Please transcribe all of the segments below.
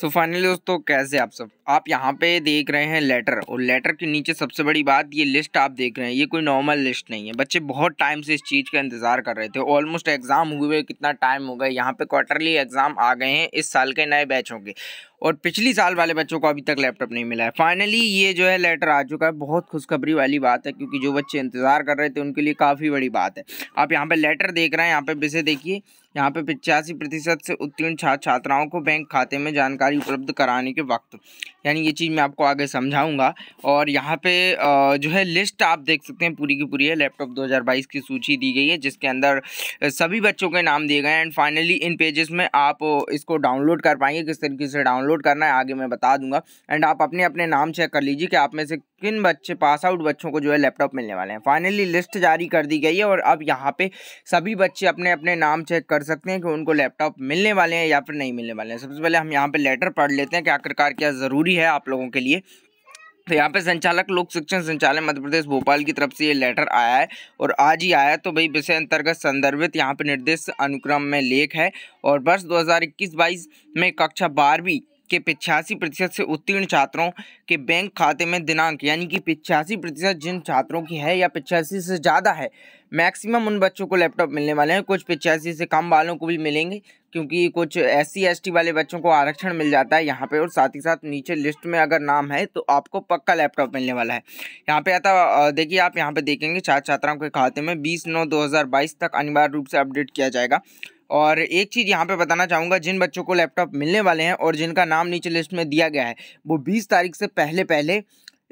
सो so finally दोस्तों कैसे आप सब आप यहाँ पे देख रहे हैं लेटर और लेटर के नीचे सबसे बड़ी बात ये लिस्ट आप देख रहे हैं ये कोई नॉर्मल लिस्ट नहीं है बच्चे बहुत टाइम से इस चीज़ का इंतज़ार कर रहे थे ऑलमोस्ट एग्ज़ाम हुए कितना टाइम हो गया यहाँ पे क्वार्टरली एग्ज़ाम आ गए हैं इस साल के नए बैचों के और पिछली साल वाले बच्चों को अभी तक लैपटॉप नहीं मिला है फाइनली ये जो है लेटर आ चुका है बहुत खुशखबरी वाली बात है क्योंकि जो बच्चे इंतज़ार कर रहे थे उनके लिए काफ़ी बड़ी बात है आप यहाँ पर लेटर देख रहे हैं यहाँ पर इसे देखिए यहाँ पे पिचासी प्रतिशत से उत्तीर्ण छात्र छात्राओं को बैंक खाते में जानकारी उपलब्ध कराने के वक्त यानी ये चीज़ मैं आपको आगे समझाऊंगा और यहाँ पे जो है लिस्ट आप देख सकते हैं पूरी की पूरी है लैपटॉप 2022 की सूची दी गई है जिसके अंदर सभी बच्चों के नाम दिए गए हैं एंड फाइनली इन पेजेस में आप इसको डाउनलोड कर पाएंगे किस तरीके से डाउनलोड करना है आगे मैं बता दूंगा एंड आप अपने अपने नाम चेक कर लीजिए कि आप में से किन बच्चे पास आउट बच्चों को जो है लैपटॉप मिलने वाले हैं फाइनली लिस्ट जारी कर दी गई है और अब यहाँ पे सभी बच्चे अपने अपने नाम चेक कर सकते हैं कि उनको लैपटॉप मिलने वाले हैं या फिर नहीं मिलने वाले हैं सबसे पहले हम यहाँ पे लेटर पढ़ लेते हैं कि आखिरकार क्या ज़रूरी है आप लोगों के लिए तो यहाँ पे संचालक लोक शिक्षण संचालय मध्य प्रदेश भोपाल की तरफ से ये लेटर आया है और आज ही आया तो भाई विषय अंतर्गत संदर्भित यहाँ पे निर्देश अनुक्रम में लेख है और वर्ष 2021-22 में कक्षा बारहवीं के पिछासी प्रतिशत से उत्तीर्ण छात्रों के बैंक खाते में दिनांक यानी कि पिचासी प्रतिशत जिन छात्रों की है या पिचासी से ज़्यादा है मैक्सिमम उन बच्चों को लैपटॉप मिलने वाले हैं कुछ पिचासी से कम वालों को भी मिलेंगे क्योंकि कुछ एस सी वाले बच्चों को आरक्षण मिल जाता है यहाँ पे और साथ ही साथ नीचे लिस्ट में अगर नाम है तो आपको पक्का लैपटॉप मिलने वाला है यहाँ पे आता देखिए आप यहाँ पे देखेंगे छात्र छात्राओं के खाते में बीस नौ दो तक अनिवार्य रूप से अपडेट किया जाएगा और एक चीज़ यहाँ पे बताना चाहूँगा जिन बच्चों को लैपटॉप मिलने वाले हैं और जिनका नाम नीचे लिस्ट में दिया गया है वो बीस तारीख से पहले पहले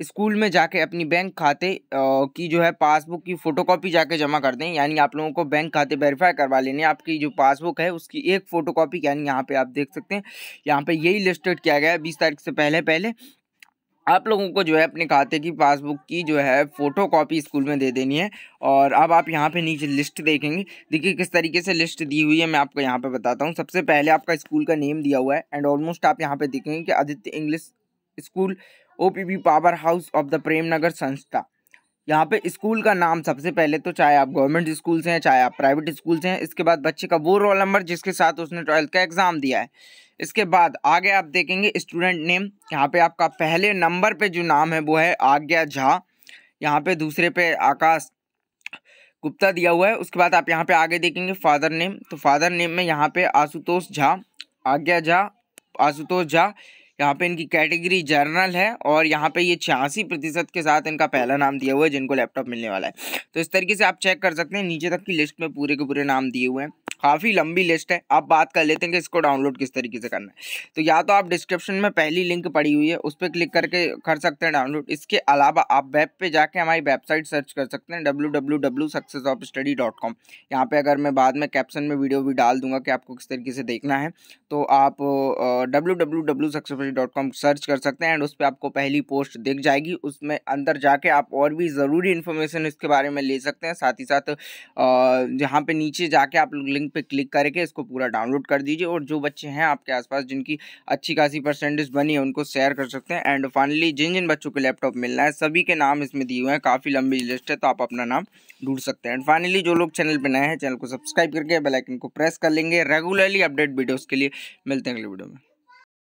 स्कूल में जाके अपनी बैंक खाते की जो है पासबुक की फ़ोटोकॉपी जाके जमा कर दें यानी आप लोगों को बैंक खाते वेरीफाई करवा लेने आपकी जो पासबुक है उसकी एक फ़ोटोकॉपी यानी यहाँ पे आप देख सकते हैं यहाँ पे यही लिस्टेड किया गया है बीस तारीख से पहले पहले आप लोगों को जो है अपने खाते की पासबुक की जो है फ़ोटो कॉपी स्कूल में दे देनी है और अब आप यहाँ पे नीचे लिस्ट देखेंगे देखिए किस तरीके से लिस्ट दी हुई है मैं आपको यहाँ पे बताता हूँ सबसे पहले आपका स्कूल का नेम दिया हुआ है एंड ऑलमोस्ट आप यहाँ पे देखेंगे कि आदित्य इंग्लिश स्कूल ओ power house of the Prem Nagar संस्था यहाँ पे स्कूल का नाम सबसे पहले तो चाहे आप गवर्नमेंट स्कूल से हैं चाहे आप प्राइवेट स्कूल से हैं इसके बाद बच्चे का वो रोल नंबर जिसके साथ उसने ट्वेल्थ का एग्ज़ाम दिया है इसके बाद आगे आप देखेंगे स्टूडेंट नेम यहाँ पे आपका पहले नंबर पे जो नाम है वो है आज्ञा झा यहाँ पे दूसरे पे आकाश गुप्ता दिया हुआ है उसके बाद आप यहाँ पे आगे देखेंगे फादर नेम तो फादर नेम में यहाँ पे आशुतोष झा आज्ञा झा आशुतोष झा यहाँ पे इनकी कैटेगरी जर्नल है और यहाँ पे ये छियासी प्रतिशत के साथ इनका पहला नाम दिया हुआ है जिनको लैपटॉप मिलने वाला है तो इस तरीके से आप चेक कर सकते हैं नीचे तक की लिस्ट में पूरे के पूरे नाम दिए हुए हैं काफ़ी लंबी लिस्ट है आप बात कर लेते हैं कि इसको डाउनलोड किस तरीके से करना है तो या तो आप डिस्क्रिप्शन में पहली लिंक पड़ी हुई है उस पर क्लिक करके कर सकते हैं डाउनलोड इसके अलावा आप वेब पे जाके हमारी वेबसाइट सर्च कर सकते हैं W W W success of study dot com यहाँ पर अगर मैं बाद में कैप्शन में वीडियो भी डाल दूंगा कि आपको किस तरीके से देखना है तो आप W W W success dot com search कर सकते हैं एंड उस पर आपको पहली पोस्ट दिख जाएगी उसमें अंदर जाके आप और भी ज़रूरी इन्फॉर्मेशन इसके बारे में ले सकते हैं साथ ही साथ जहाँ पर नीचे जाके आप लोग लिंक लिंक पर क्लिक करके इसको पूरा डाउनलोड कर दीजिए और जो बच्चे हैं आपके आसपास जिनकी अच्छी खासी परसेंटेज बनी है उनको शेयर कर सकते हैं एंड फाइनली जिन जिन बच्चों को लैपटॉप मिलना है सभी के नाम इसमें दिए हुए हैं काफ़ी लंबी लिस्ट है तो आप अपना नाम ढूंढ सकते हैं एंड फाइनली जो लोग चैनल पर नए हैं चैनल को सब्सक्राइब करके बेलाइकन को प्रेस कर लेंगे रेगुलरली अपडेट वीडियोज़ के लिए मिलते हैं अगले वीडियो में